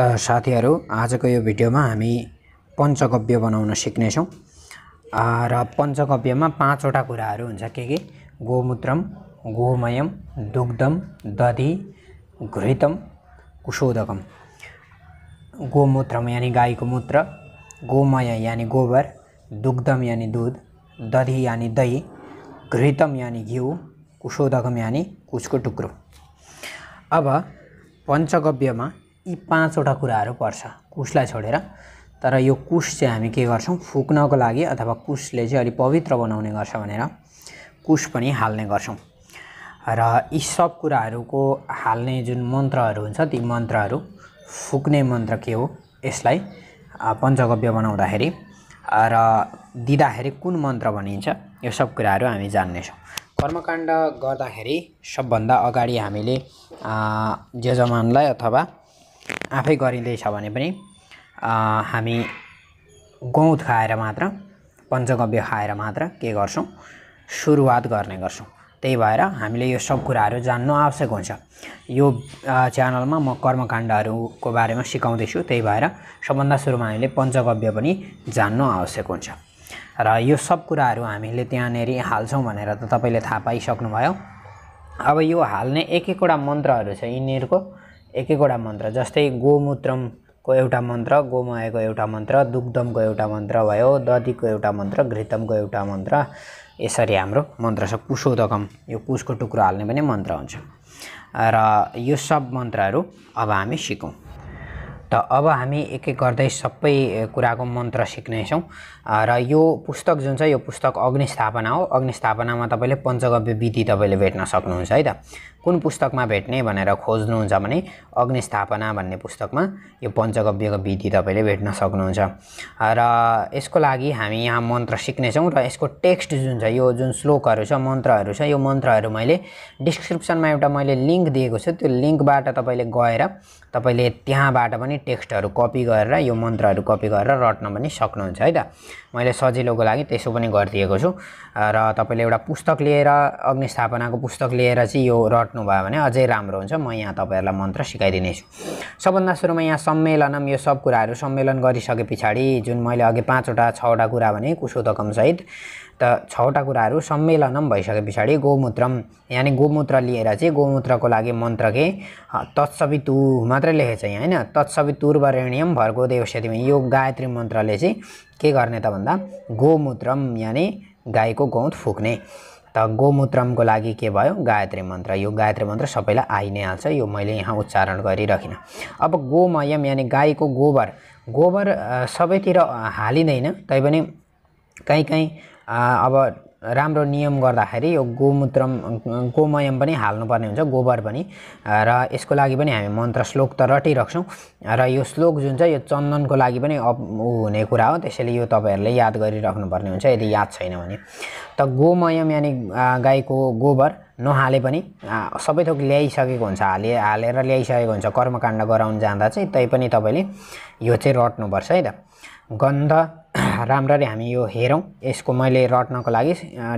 त साथीहरू आजको यो भिडियोमा हामी पञ्चगव्य बनाउन सिक्नेछौँ र पञ्चगव्यमा पाँचवटा कुराहरू हुन्छ के के गोमूत्रम गोमयम दुग्धम दधी घृतम कुशोदकम गोमूत्रम यानि गाईको मूत्र गोमय यानि गोबर दुग्धम यानि दुध दधी यानि दही घृतम यानि घिउ कुशोदकम यानि कुछको टुक्रो अब पञ्चगव्यमा यी पाँचवटा कुराहरू पर्छ कुशलाई छोडेर तर यो कुश चाहिँ हामी के गर्छौँ फुक्नको लागि अथवा कुशले चाहिँ अलिक पवित्र बनाउने गर्छ भनेर कुश पनि हाल्ने गर्छौँ र यी सब कुराहरूको हाल्ने जुन मन्त्रहरू हुन्छ ती मन्त्रहरू फुक्ने मन्त्र के हो यसलाई पञ्चगव्य बनाउँदाखेरि र दिँदाखेरि कुन मन्त्र भनिन्छ यो सब कुराहरू हामी जान्नेछौँ कर्मकाण्ड गर्दाखेरि सबभन्दा अगाडि हामीले जेजमानलाई अथवा आफै गरिँदैछ भने पनि हामी गौँत खाएर मात्र पञ्चगव्य खाएर मात्र के गर्छौँ सुरुवात गर्ने गर्छौँ त्यही भएर हामीले यो सब कुराहरू जान्नु आवश्यक हुन्छ यो च्यानलमा म कर्मकाण्डहरूको बारेमा सिकाउँदैछु त्यही भएर सबभन्दा सुरुमा हामीले पञ्चगव्य पनि जान्नु आवश्यक हुन्छ र यो सब कुराहरू हामीले त्यहाँनिर हाल्छौँ भनेर त तपाईँले थाहा पाइसक्नुभयो अब यो हाल्ने एक एकवटा मन्त्रहरू छ यिनीहरूको एक एकवटा मन्त्र जस्तै गोमूत्रमको एउटा मन्त्र गोमायाको एउटा मन्त्र दुग्धमको एउटा मन्त्र भयो दधिको एउटा मन्त्र घृतमको एउटा मन्त्र यसरी हाम्रो मन्त्र छ कुशोदकम यो कुसको टुक्रो हाल्ने पनि मन्त्र हुन्छ र यो सब मन्त्रहरू अब हामी सिकौँ त अब हामी एक एक गर्दै सबै कुराको मन्त्र सिक्नेछौँ र यो पुस्तक जुन छ यो पुस्तक अग्निस्थापना हो अग्निस्थापनामा तपाईँले पञ्चगव्य विधि तपाईँले भेट्न सक्नुहुन्छ है त कुन पुस्तकमा भेट्ने भनेर खोज्नुहुन्छ भने अग्निस्थापना भन्ने पुस्तकमा यो पञ्चगव्यको विधि तपाईँले भेट्न सक्नुहुन्छ र यसको लागि हामी यहाँ मन्त्र सिक्नेछौँ र यसको टेक्स्ट जुन छ यो जुन श्लोकहरू छ मन्त्रहरू छ यो मन्त्रहरू मैले डिस्क्रिप्सनमा एउटा मैले लिङ्क दिएको छु त्यो लिङ्कबाट तपाईँले गएर तपाईँले त्यहाँबाट पनि टेक्स्टहरू कपी गरेर यो मन्त्रहरू कपी गरेर रट्न पनि सक्नुहुन्छ है त मैले सजिलोको लागि त्यसो पनि गरिदिएको छु र तपाईँले एउटा पुस्तक लिएर अग्निस्थापनाको पुस्तक लिएर चाहिँ यो रट्नु रट्नुभयो भने अझै राम्रो हुन्छ म यहाँ तपाईँहरूलाई मन्त्र सिकाइदिनेछु सबभन्दा सुरुमा यहाँ सम्मेलनम यो सब कुराहरू सम्मेलन गरिसके पछाडि जुन मैले अघि पाँचवटा छवटा कुरा भने कुशोधकमसहित त छवटा कुराहरू सम्मेलनम भइसके पछाडि गोमूत्रम यानि गोमूत्र लिएर चाहिँ गोमूत्रको लागि मन्त्र के तत्सवितु मात्रै लेखेको छ यहाँ होइन तत्सवितुर्वरेण्यम भर्गो देवसेतीमा यो गायत्री मन्त्रले चाहिँ के गर्ने त भन्दा गोमूत्रम यानि गाईको गौँत फुक्ने त गोमूत्रमको लागि के भयो गायत्री मन्त्र यो गायत्री मन्त्र सबैलाई आइ नै हाल्छ यो मैले यहाँ उच्चारण गरिराखिनँ अब गोमयम यानि गाईको गोबर गोबर सबैतिर हालिँदैन तैपनि कहीँ कहीँ अब राम्रो नियम गर्दाखेरि यो गोमूत्र गोमयम पनि हाल्नुपर्ने हुन्छ गोबर पनि र यसको लागि पनि हामी मन्त्र श्लोक त रटिराख्छौँ र यो श्लोक जुन छ यो चन्दनको लागि पनि अप हुने कुरा हो त्यसैले यो तपाईँहरूले याद गरिराख्नुपर्ने हुन्छ यदि याद छैन भने त गोमयम यानि गाईको गोबर नहाले पनि सबै थोक ल्याइसकेको हुन्छ हाले हालेर ल्याइसकेको हुन्छ कर्मकाण्ड गराउनु जाँदा चाहिँ तैपनि तपाईँले यो चाहिँ रट्नुपर्छ है त गन्ध राम्ररी हामी यो हेरौँ यसको मैले रट्नको लागि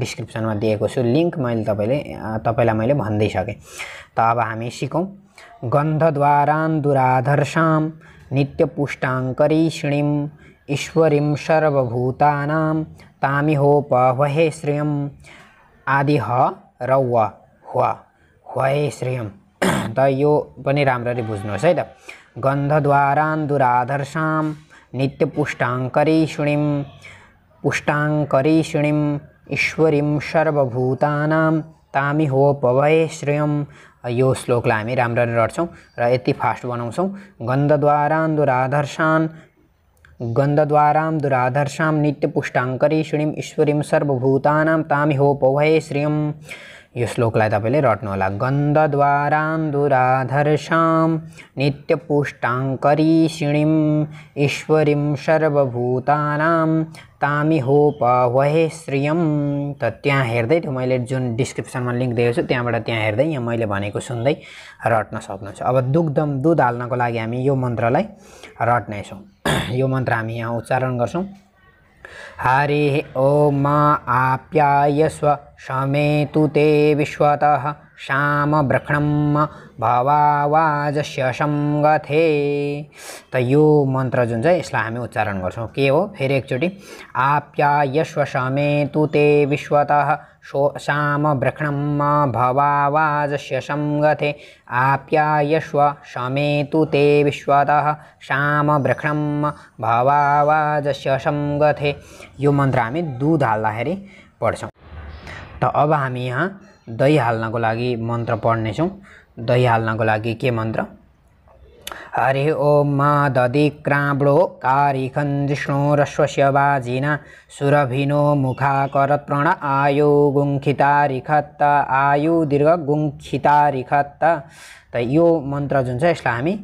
डिस्क्रिप्सनमा दिएको छु लिङ्क मैले तपाईँले तपाईँलाई मैले भन्दै सकेँ त अब हामी सिकौँ गन्धद्वारान् ईश्वरीम नित्यपुष्टाङ्करीषिणीम् ईश्वरीं सर्वभूतानां तामिहोपह्वहे श्रियम् आदि ह र व ह्वे श्रियम त यो पनि राम्ररी बुझ्नुहोस् है त गन्धद्वारान् दुराधर्षां नित्यपुष्टाङ्करीषिणीं पुष्टाङ्करीषिणीम् ईश्वरीं सर्वभूतानां तामिहोपभय श्रियम यो श्लोकलाई हामी राम्ररी रट्छौँ र यति फास्ट बनाउँछौँ गन्धद्वारां दुराधर्षान् गन्धद्वारां दुराधर्षां नित्यपुष्टाङ्करी श्रीं ईश्वरीं सर्वभूतानां तामिहोपभय श्रियं यो श्लोकलाई तपाईँले रट्नुहोला गन्धद्वारां दुराधर्षां नित्यपुष्टाङ्करीषिणीम् ईश्वरीं सर्वभूतानां पहे श्रियम त त्यहाँ हेर्दै त्यो मैले जुन डिस्क्रिप्सनमा लिङ्क दिएको छु त्यहाँबाट त्यहाँ हेर्दै यहाँ मैले भनेको सुन्दै रट्न सक्नुहुन्छ अब दुग्धम दुध हाल्नको लागि हामी यो मन्त्रलाई रट्नेछौँ यो मन्त्र हामी यहाँ उच्चारण गर्छौँ हरि ॐ मा स्व शमे तु ते विश्वतः श्याम श्यामभ्रखणं भवावाजस्यसं गथे त यो मंत्र जो चाहिँ हम उच्चारण कर के हो फेरि एकचोटि आप्यायस्व तु ते विश्वतः सो श्यामभ्रखणं भवावाजस्यसं गथे आप्यायस्व तु ते विश्वतः श्यामभ्रखणं भवावाजस्यसं गथे यो मंत्र हमें दूध हाल्दाखेरि पढ़् त अब हम यहाँ दही हाल्नको लागि मन्त्र पढ्नेछौँ दही हाल्नको लागि के मन्त्र हरि ओम मा दधि क्राब्लो कारिखन् जिष्णो रस्वस्य बाजिना सुरभिनो मुखा प्रण आयु गुङ्खिता रिखत्त आयु दीर्घ गुङ्खिता रिखत्त त यो मन्त्र जुन छ यसलाई हामी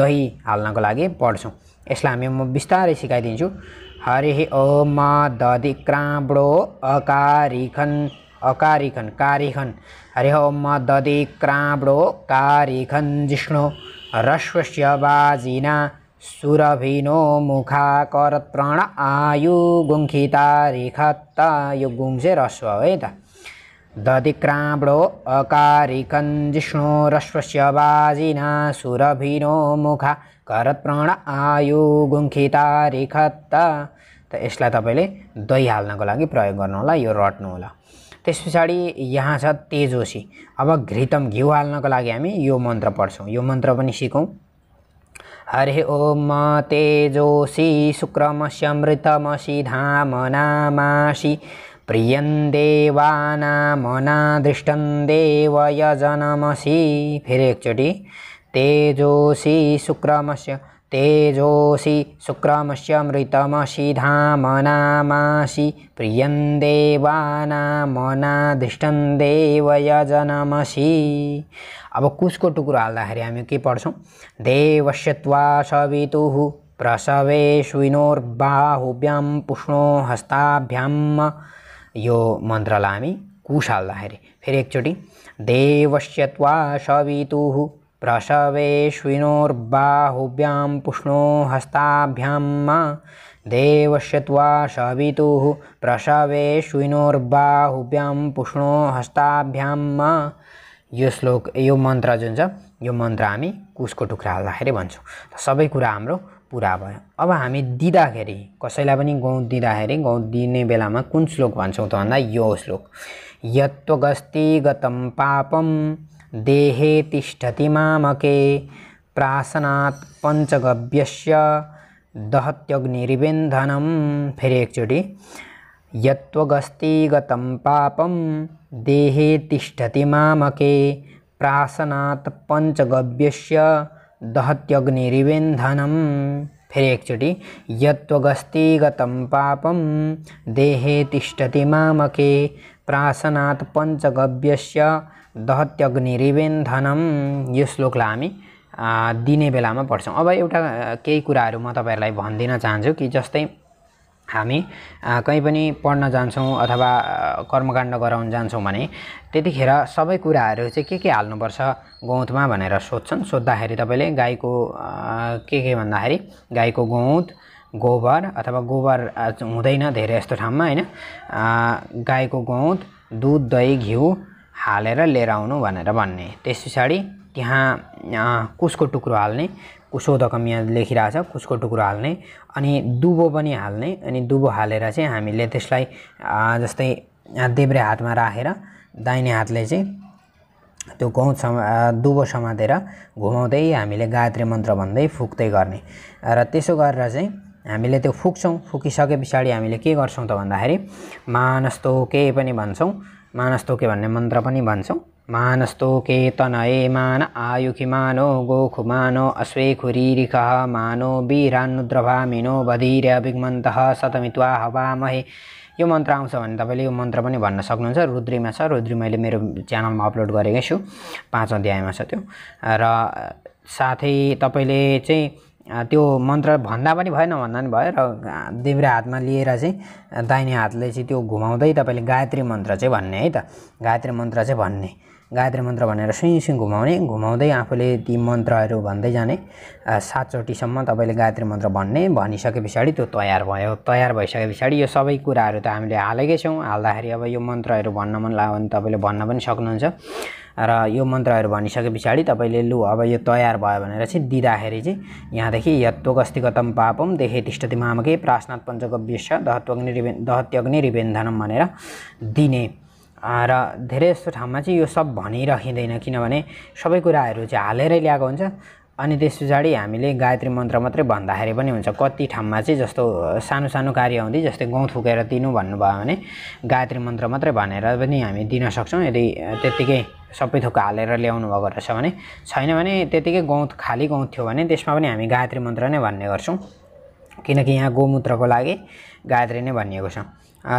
दही हाल्नको लागि पढ्छौँ यसलाई हामी म बिस्तारै सिकाइदिन्छु हरि ओम मा दधि क्राब्लो अकारिखन् अकारिखन कारिखन म दधि क्राम्डो कारिखन जिष्णु रश्वस्य बाजिना सुरभिनो मुखा करत्रण आयु गुङ्खितारिखत्ता रिखत्ता यो गुङ चाहिँ है त क्राबडो अकारिकन् जिष्णु रश्वस्य बाजिना सुरभिनो मुखा करत्रण आयु गुङ्खितारिखत्ता त यसलाई तपाईँले दही हाल्नको लागि प्रयोग गर्नु होला यो रट्नु होला त्यस पछाडि यहाँ छ तेजोसी अब घृतम घिउ हाल्नको लागि हामी यो मन्त्र पढ्छौँ यो मन्त्र पनि सिकौँ हरे ओम म तेजोसी शुक्रमस्य धाम धामनामासि प्रियं देवानामना दृष्टं देवयजनमसि फेरि एकचोटि तेजोसी शुक्रमस्य तेजोऽसि शुक्रमस्यमृतमसि धामनामासि प्रियं देवानामनाधिष्ठं देवयजनमसी अब को टुक्रो हाल्दाखेरि हम के पढ़् देवस्यत्वा सवितु प्रसवे सुनोर्बाहुभ्यां पुष्णो हस्ताभ्याम यो मन्त्रलाई हामी कुस हाल्दाखेरि फेरि एकचोटि देवस्यत्वा सवितु प्रसवेष्विनोर्बाहुभ्यां पुष्णो हस्ताभ्यां मा देवस्य त्वा सवितुः प्रसवेष्विनोर्बाहुभ्यां पुष्णो हस्ताभ्यां मा यो श्लोक यो मन्त्र जुन छ यो मन्त्र हामी कुसको टुक्रा हाल्दाखेरि भन्छौँ सबै कुरा हाम्रो पुरा भयो अब हामी दिँदाखेरि कसैलाई पनि गौँ दिँदाखेरि गहुँ दिने बेलामा कुन श्लोक भन्छौँ त भन्दा यो श्लोक यत्वगस्ती गतम पापम देहे ठति मामके प्रासनात् पञ्चगव्यस्य दहत्यग्निर्विन्धनं फिर एकचोटी यत्त्वगस्ति गतं पापं देहे ठति मामके प्रासनात् पंचगव्य दहत्यग्निर्विन्धनं फिर एक यत्त्वगस्ति यगस्तीगत पापं देहे ठति मामके प्रासनात् पंचगव्य दहत्यग्नि रिवेन्धनम यो श्लोकलाई हामी दिने बेलामा पढ्छौँ अब एउटा केही कुराहरू म तपाईँहरूलाई भनिदिन चाहन्छु कि जस्तै हामी कहीँ पनि पढ्न जान्छौँ अथवा कर्मकाण्ड गराउन जान्छौँ भने त्यतिखेर सबै कुराहरू चाहिँ के के हाल्नुपर्छ गौँतमा भनेर सोध्छन् सोद्धाखेरि तपाईँले गाईको के के भन्दाखेरि गाईको गौँत गोबर अथवा गोबर हुँदैन धेरै यस्तो ठाउँमा होइन गाईको गौँत दुध दही घिउ हालेर लिएर आउनु भनेर भन्ने त्यस पछाडि त्यहाँ कुसको टुक्रो हाल्ने कुसोदकम यहाँ लेखिरहेछ कुसको टुक्रो हाल्ने अनि दुबो पनि हाल्ने अनि दुबो हालेर चाहिँ हामीले त्यसलाई जस्तै देब्रे हातमा राखेर दाहिने हातले चाहिँ त्यो गहुँ समा दुबो समातेर घुमाउँदै हामीले गायत्री मन्त्र भन्दै फुक्दै गर्ने र त्यसो गरेर चाहिँ हामीले त्यो फुक्छौँ फुकिसके पछाडि हामीले के गर्छौँ त भन्दाखेरि मानस्तो केही पनि भन्छौँ मानस्तोके भन्ने मन्त्र पनि भन्छौँ मानस्तोके तनये मान आयुखी मानो गोखु मानो अश्वे अश्वेखुरीरिख मानो बिरानुद्रभामिनो बधिर विघ्मन्त सतमित्वा हवामहे यो मन्त्र आउँछ भने तपाईँले यो मन्त्र पनि भन्न सक्नुहुन्छ रुद्रीमा छ रुद्री मैले मेरो च्यानलमा अपलोड गरेकै छु पाँच अध्यायमा छ त्यो र साथै तपाईँले चाहिँ त्यो मन्त्र भन्दा पनि भएन भन्दा पनि भयो र देब्रे हातमा लिएर चाहिँ दाहिने हातले चाहिँ त्यो घुमाउँदै तपाईँले गायत्री मन्त्र चाहिँ भन्ने है त गायत्री मन्त्र चाहिँ भन्ने गायत्री मन्त्र भनेर सुई सुई घुमाउने घुमाउँदै आफूले ती मन्त्रहरू भन्दै जाने सातचोटिसम्म तपाईँले गायत्री मन्त्र भन्ने भनिसके पछाडि त्यो तयार भयो तयार भइसके पछाडि यो सबै कुराहरू त हामीले हालेकै छौँ हाल्दाखेरि अब यो मन्त्रहरू भन्न मन लाग्यो भने तपाईँले भन्न पनि सक्नुहुन्छ र यो मन्त्रहरू भनिसके पछाडि तपाईँले लु अब यो तयार भयो भनेर चाहिँ दिँदाखेरि चाहिँ यहाँदेखि यत्वगस्तिगतम पापम देखे तिष्ठति मामके प्रासनाथ विश्व दहत्वग्नि रिबेन दहत्यग्नि रिबेन्धनम भनेर दिने र धेरै जस्तो ठाउँमा चाहिँ यो सब भनिराखिँदैन किनभने सबै कुराहरू चाहिँ हालेरै ल्याएको हुन्छ अनि त्यस पछाडि हामीले गायत्री मन्त्र मात्रै भन्दाखेरि पनि हुन्छ कति ठाउँमा चाहिँ जस्तो सानो सानो कार्य हुँदै जस्तै गहुँ थुकेर दिनु भन्नुभयो भने गायत्री मन्त्र मात्रै भनेर पनि हामी दिन सक्छौँ यदि त्यत्तिकै सबै थोक हालेर ल्याउनु भएको रहेछ भने छैन भने त्यतिकै गौत खाली गौत थियो भने त्यसमा पनि हामी गायत्री मन्त्र नै भन्ने गर्छौँ किनकि यहाँ गोमूत्रको लागि गायत्री नै भनिएको छ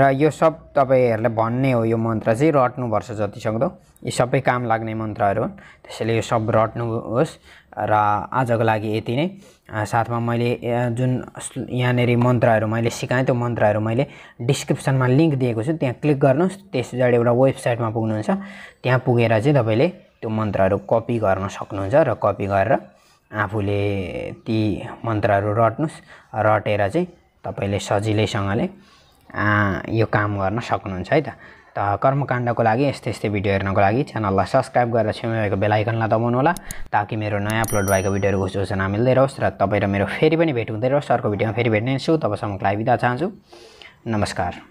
र यो सब तपाईँहरूले भन्ने हो यो मन्त्र चाहिँ रट्नुपर्छ जतिसक्दो यी सबै काम लाग्ने मन्त्रहरू हुन् त्यसैले यो सब रट्नुहोस् र आजको लागि यति नै साथमा मैले जुन यहाँनिर मन्त्रहरू मैले सिकाएँ त्यो मन्त्रहरू मैले डिस्क्रिप्सनमा लिङ्क दिएको छु त्यहाँ क्लिक गर्नुहोस् त्यस पछाडि एउटा वेबसाइटमा पुग्नुहुन्छ त्यहाँ पुगेर चाहिँ तपाईँले त्यो मन्त्रहरू कपी गर्न सक्नुहुन्छ र कपी गरेर आफूले ती मन्त्रहरू रट्नुहोस् रटेर चाहिँ तपाईँले सजिलैसँगले यो काम गर्न सक्नुहुन्छ है त कर्मकाण्डको लागि यस्तै यस्तै भिडियो हेर्नको लागि च्यानललाई सब्सक्राइब गरेर छेउमा भएको बेलायकनलाई होला ताकि मेरो नयाँ अपलोड भएको भिडियोहरूको सूचना मिल्दै रहोस् र तपाईँ र मेरो फेरि पनि भेट हुँदै रहोस् अर्को भिडियोमा फेरि भेट्ने छु तपाईँसम्मको लागि बिदा चाहन्छु नमस्कार